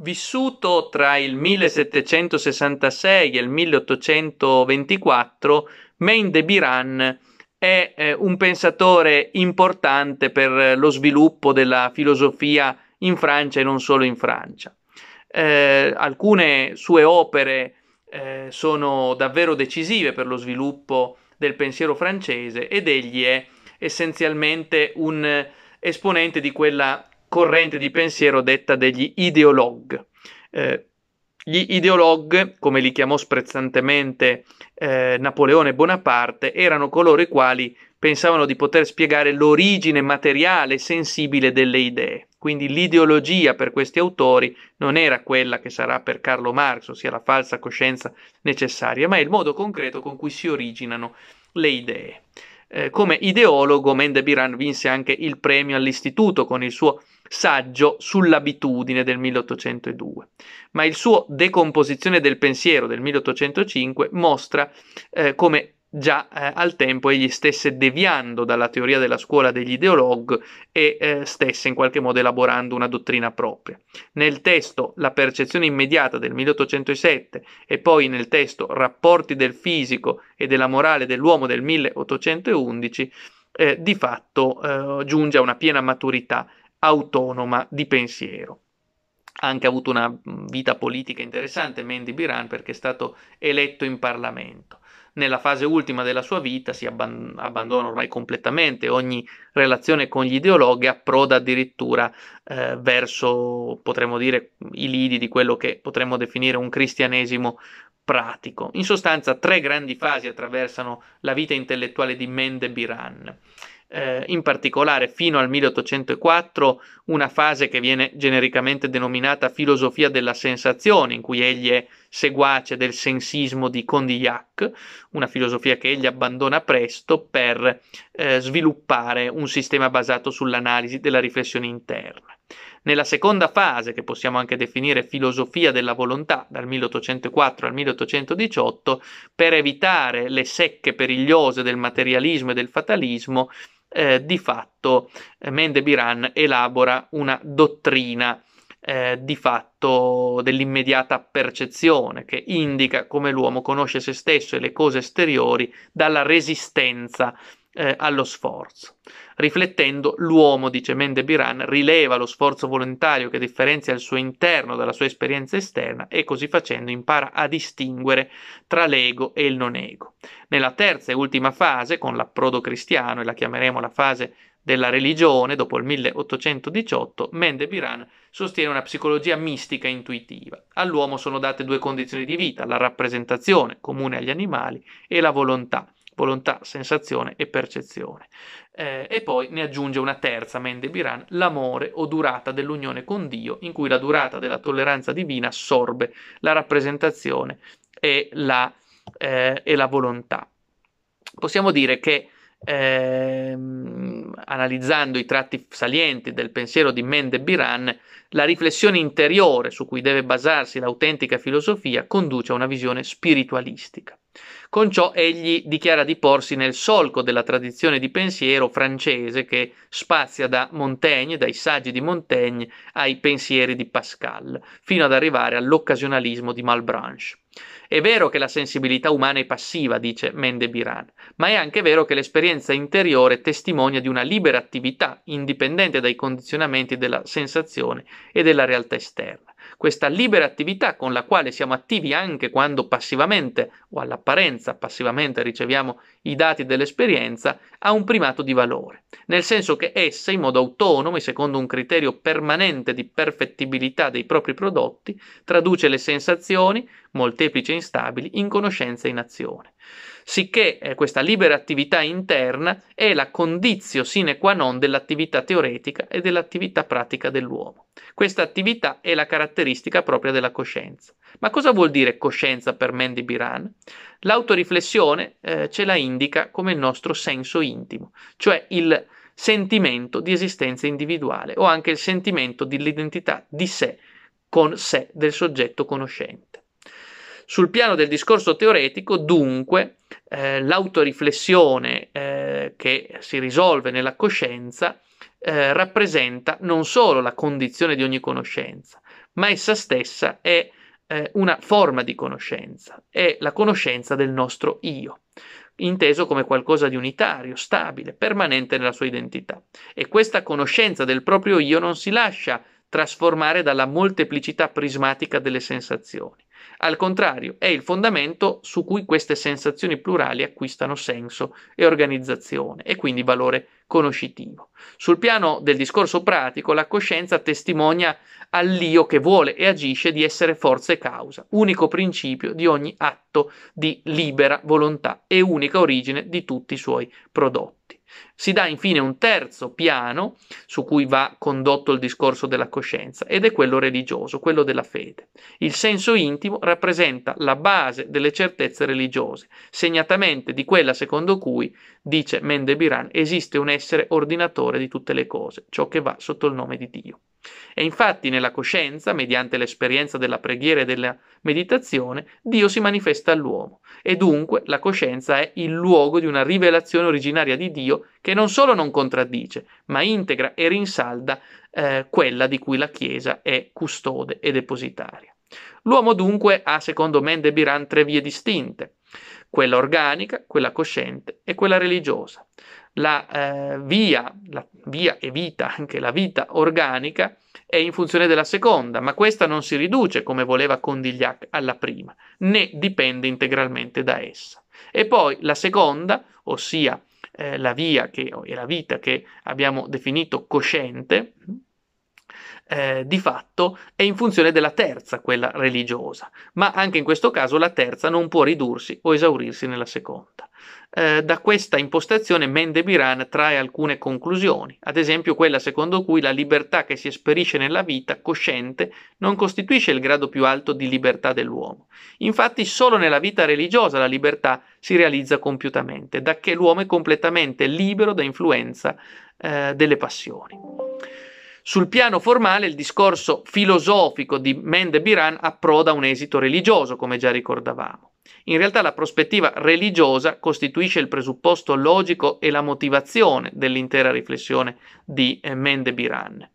Vissuto tra il 1766 e il 1824, Maine de Biran è eh, un pensatore importante per lo sviluppo della filosofia in Francia e non solo in Francia. Eh, alcune sue opere eh, sono davvero decisive per lo sviluppo del pensiero francese ed egli è essenzialmente un esponente di quella corrente di pensiero detta degli ideolog. Eh, gli ideolog, come li chiamò sprezzantemente eh, Napoleone Bonaparte, erano coloro i quali pensavano di poter spiegare l'origine materiale e sensibile delle idee. Quindi l'ideologia per questi autori non era quella che sarà per Carlo Marx, ossia la falsa coscienza necessaria, ma è il modo concreto con cui si originano le idee eh, come ideologo, Mendebiran vinse anche il premio all'istituto con il suo saggio sull'abitudine del 1802, ma il suo Decomposizione del pensiero del 1805 mostra eh, come già eh, al tempo egli stesse deviando dalla teoria della scuola degli ideolog e eh, stesse in qualche modo elaborando una dottrina propria. Nel testo La percezione immediata del 1807 e poi nel testo Rapporti del fisico e della morale dell'uomo del 1811 eh, di fatto eh, giunge a una piena maturità autonoma di pensiero Ha anche avuto una vita politica interessante Mendy Biran perché è stato eletto in Parlamento nella fase ultima della sua vita si abbandona ormai completamente ogni relazione con gli ideologhi, approda addirittura eh, verso, potremmo dire, i lidi di quello che potremmo definire un cristianesimo pratico. In sostanza, tre grandi fasi attraversano la vita intellettuale di Mende Biran eh, in particolare fino al 1804 una fase che viene genericamente denominata filosofia della sensazione, in cui egli è seguace del sensismo di Condillac, una filosofia che egli abbandona presto per eh, sviluppare un sistema basato sull'analisi della riflessione interna. Nella seconda fase, che possiamo anche definire filosofia della volontà, dal 1804 al 1818, per evitare le secche perigliose del materialismo e del fatalismo, eh, di fatto eh, Mende Biran elabora una dottrina eh, di fatto dell'immediata percezione che indica come l'uomo conosce se stesso e le cose esteriori dalla resistenza eh, allo sforzo. Riflettendo, l'uomo, dice Mende Biran, rileva lo sforzo volontario che differenzia il suo interno dalla sua esperienza esterna e così facendo impara a distinguere tra l'ego e il non ego. Nella terza e ultima fase, con l'approdo cristiano, e la chiameremo la fase della religione, dopo il 1818, Mende Biran sostiene una psicologia mistica intuitiva. All'uomo sono date due condizioni di vita, la rappresentazione, comune agli animali, e la volontà, volontà, sensazione e percezione. Eh, e poi ne aggiunge una terza, Mendebiran, l'amore o durata dell'unione con Dio, in cui la durata della tolleranza divina assorbe la rappresentazione e la, eh, e la volontà. Possiamo dire che Ehm, analizzando i tratti salienti del pensiero di Mendebiran, la riflessione interiore su cui deve basarsi l'autentica filosofia conduce a una visione spiritualistica. Con ciò egli dichiara di porsi nel solco della tradizione di pensiero francese che spazia da Montaigne, dai saggi di Montaigne, ai pensieri di Pascal, fino ad arrivare all'occasionalismo di Malbranche. È vero che la sensibilità umana è passiva, dice Mendebiran, ma è anche vero che l'esperienza interiore testimonia di una libera attività, indipendente dai condizionamenti della sensazione e della realtà esterna questa libera attività con la quale siamo attivi anche quando passivamente o all'apparenza passivamente riceviamo i dati dell'esperienza, ha un primato di valore, nel senso che essa in modo autonomo e secondo un criterio permanente di perfettibilità dei propri prodotti traduce le sensazioni, molteplici e instabili, in conoscenza e in azione sicché eh, questa libera attività interna è la condizio sine qua non dell'attività teoretica e dell'attività pratica dell'uomo. Questa attività è la caratteristica propria della coscienza. Ma cosa vuol dire coscienza per Mandy Biran? L'autoriflessione eh, ce la indica come il nostro senso intimo, cioè il sentimento di esistenza individuale o anche il sentimento dell'identità di sé con sé del soggetto conoscente. Sul piano del discorso teoretico, dunque, eh, l'autoriflessione eh, che si risolve nella coscienza eh, rappresenta non solo la condizione di ogni conoscenza, ma essa stessa è eh, una forma di conoscenza, è la conoscenza del nostro io inteso come qualcosa di unitario, stabile, permanente nella sua identità. E questa conoscenza del proprio io non si lascia trasformare dalla molteplicità prismatica delle sensazioni, al contrario, è il fondamento su cui queste sensazioni plurali acquistano senso e organizzazione e quindi valore conoscitivo. Sul piano del discorso pratico, la coscienza testimonia all'io che vuole e agisce di essere forza e causa, unico principio di ogni atto di libera volontà e unica origine di tutti i suoi prodotti. Si dà infine un terzo piano su cui va condotto il discorso della coscienza ed è quello religioso, quello della fede. Il senso intimo rappresenta la base delle certezze religiose, segnatamente di quella secondo cui, dice Mendebiran, esiste un essere ordinatore di tutte le cose, ciò che va sotto il nome di Dio. E infatti nella coscienza, mediante l'esperienza della preghiera e della meditazione, Dio si manifesta all'uomo e dunque la coscienza è il luogo di una rivelazione originaria di Dio che non solo non contraddice, ma integra e rinsalda eh, quella di cui la Chiesa è custode e depositaria. L'uomo dunque ha, secondo Mende Biran, tre vie distinte, quella organica, quella cosciente e quella religiosa la eh, via, la via e vita, anche la vita organica, è in funzione della seconda, ma questa non si riduce, come voleva Condigliac, alla prima, né dipende integralmente da essa. E poi la seconda, ossia eh, la via che, e la vita che abbiamo definito cosciente, eh, di fatto è in funzione della terza, quella religiosa, ma anche in questo caso la terza non può ridursi o esaurirsi nella seconda. Eh, da questa impostazione Mendebiran trae alcune conclusioni, ad esempio quella secondo cui la libertà che si esperisce nella vita cosciente non costituisce il grado più alto di libertà dell'uomo. Infatti solo nella vita religiosa la libertà si realizza compiutamente, da che l'uomo è completamente libero da influenza eh, delle passioni. Sul piano formale il discorso filosofico di Mendebiran approda un esito religioso, come già ricordavamo. In realtà la prospettiva religiosa costituisce il presupposto logico e la motivazione dell'intera riflessione di eh, Mendebiran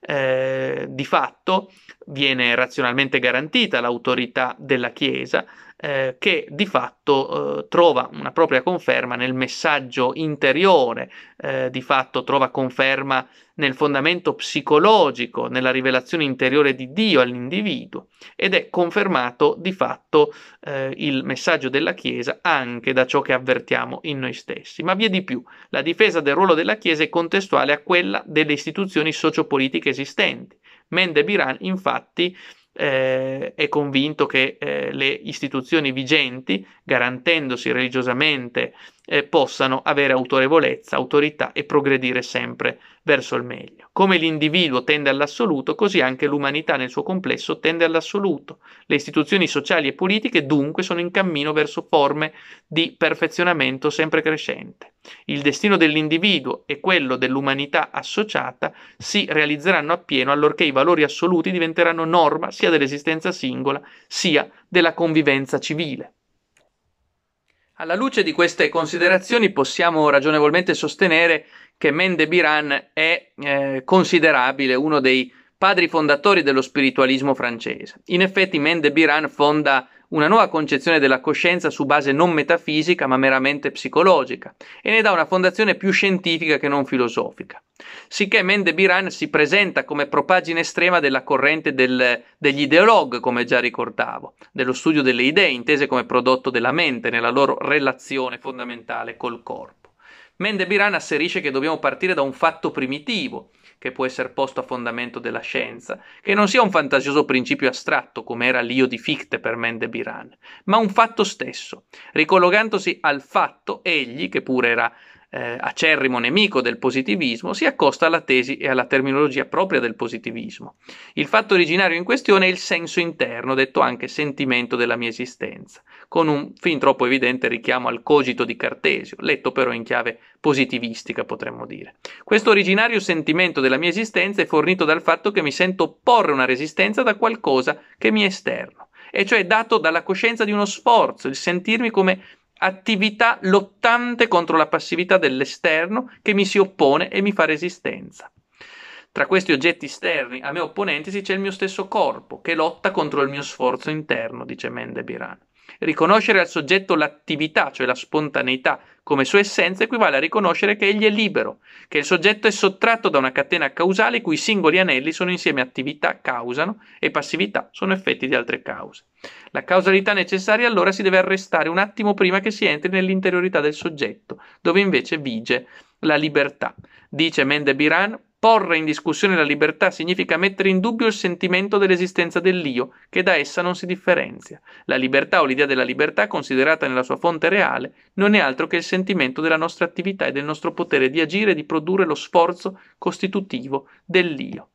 eh, di fatto viene razionalmente garantita l'autorità della Chiesa, eh, che di fatto eh, trova una propria conferma nel messaggio interiore, eh, di fatto trova conferma nel fondamento psicologico, nella rivelazione interiore di Dio all'individuo ed è confermato di fatto eh, il messaggio della Chiesa anche da ciò che avvertiamo in noi stessi. Ma vi è di più, la difesa del ruolo della Chiesa è contestuale a quella delle istituzioni sociopolitiche anche esistenti. Mendebiran infatti eh, è convinto che eh, le istituzioni vigenti, garantendosi religiosamente eh, possano avere autorevolezza, autorità e progredire sempre verso il meglio. Come l'individuo tende all'assoluto, così anche l'umanità nel suo complesso tende all'assoluto. Le istituzioni sociali e politiche dunque sono in cammino verso forme di perfezionamento sempre crescente. Il destino dell'individuo e quello dell'umanità associata si realizzeranno appieno allorché i valori assoluti diventeranno norma sia dell'esistenza singola sia della convivenza civile. Alla luce di queste considerazioni possiamo ragionevolmente sostenere che Mende Biran è eh, considerabile uno dei padri fondatori dello spiritualismo francese. In effetti Mende Biran fonda una nuova concezione della coscienza su base non metafisica ma meramente psicologica e ne dà una fondazione più scientifica che non filosofica. Sicché Mende Biran si presenta come propagine estrema della corrente del, degli ideolog, come già ricordavo, dello studio delle idee intese come prodotto della mente nella loro relazione fondamentale col corpo. Mende Biran asserisce che dobbiamo partire da un fatto primitivo, che può essere posto a fondamento della scienza, che non sia un fantasioso principio astratto come era l'io di Fichte per Mendebiran, ma un fatto stesso, ricollegandosi al fatto egli, che pure era eh, acerrimo nemico del positivismo, si accosta alla tesi e alla terminologia propria del positivismo. Il fatto originario in questione è il senso interno, detto anche sentimento della mia esistenza, con un fin troppo evidente richiamo al cogito di Cartesio, letto però in chiave positivistica potremmo dire. Questo originario sentimento della mia esistenza è fornito dal fatto che mi sento opporre una resistenza da qualcosa che mi è esterno e cioè dato dalla coscienza di uno sforzo, il sentirmi come attività lottante contro la passività dell'esterno che mi si oppone e mi fa resistenza. Tra questi oggetti esterni a me opponenti c'è il mio stesso corpo, che lotta contro il mio sforzo interno, dice Mende Biran. Riconoscere al soggetto l'attività, cioè la spontaneità, come sua essenza equivale a riconoscere che egli è libero, che il soggetto è sottratto da una catena causale i cui singoli anelli sono insieme attività causano e passività sono effetti di altre cause. La causalità necessaria allora si deve arrestare un attimo prima che si entri nell'interiorità del soggetto, dove invece vige la libertà. Dice Mende Biran, Porre in discussione la libertà significa mettere in dubbio il sentimento dell'esistenza dell'io, che da essa non si differenzia. La libertà o l'idea della libertà, considerata nella sua fonte reale, non è altro che il sentimento della nostra attività e del nostro potere di agire e di produrre lo sforzo costitutivo dell'io.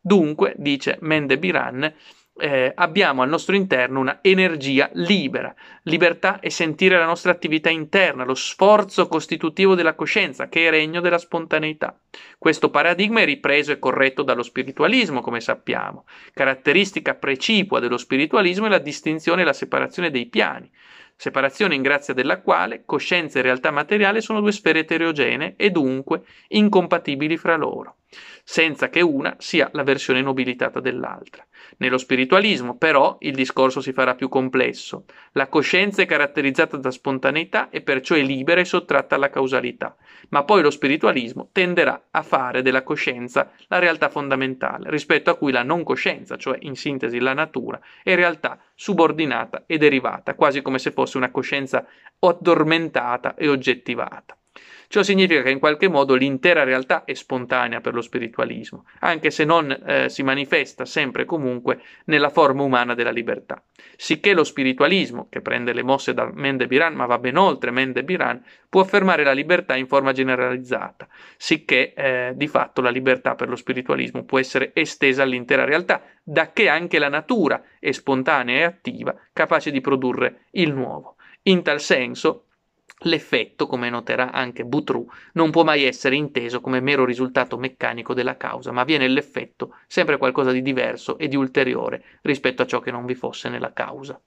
Dunque, dice Mende Biran, eh, abbiamo al nostro interno una energia libera. Libertà è sentire la nostra attività interna, lo sforzo costitutivo della coscienza, che è regno della spontaneità. Questo paradigma è ripreso e corretto dallo spiritualismo, come sappiamo. Caratteristica precipua dello spiritualismo è la distinzione e la separazione dei piani, separazione in grazia della quale coscienza e realtà materiale sono due sfere eterogenee e dunque incompatibili fra loro senza che una sia la versione nobilitata dell'altra. Nello spiritualismo, però, il discorso si farà più complesso. La coscienza è caratterizzata da spontaneità e perciò è libera e sottratta alla causalità, ma poi lo spiritualismo tenderà a fare della coscienza la realtà fondamentale, rispetto a cui la non coscienza, cioè in sintesi la natura, è realtà subordinata e derivata, quasi come se fosse una coscienza addormentata e oggettivata. Ciò significa che in qualche modo l'intera realtà è spontanea per lo spiritualismo, anche se non eh, si manifesta sempre e comunque nella forma umana della libertà. Sicché lo spiritualismo, che prende le mosse da Mendebiran, ma va ben oltre Mendebiran, può affermare la libertà in forma generalizzata, sicché eh, di fatto la libertà per lo spiritualismo può essere estesa all'intera realtà, da che anche la natura è spontanea e attiva, capace di produrre il nuovo. In tal senso, L'effetto, come noterà anche Boutroux, non può mai essere inteso come mero risultato meccanico della causa, ma viene l'effetto sempre qualcosa di diverso e di ulteriore rispetto a ciò che non vi fosse nella causa.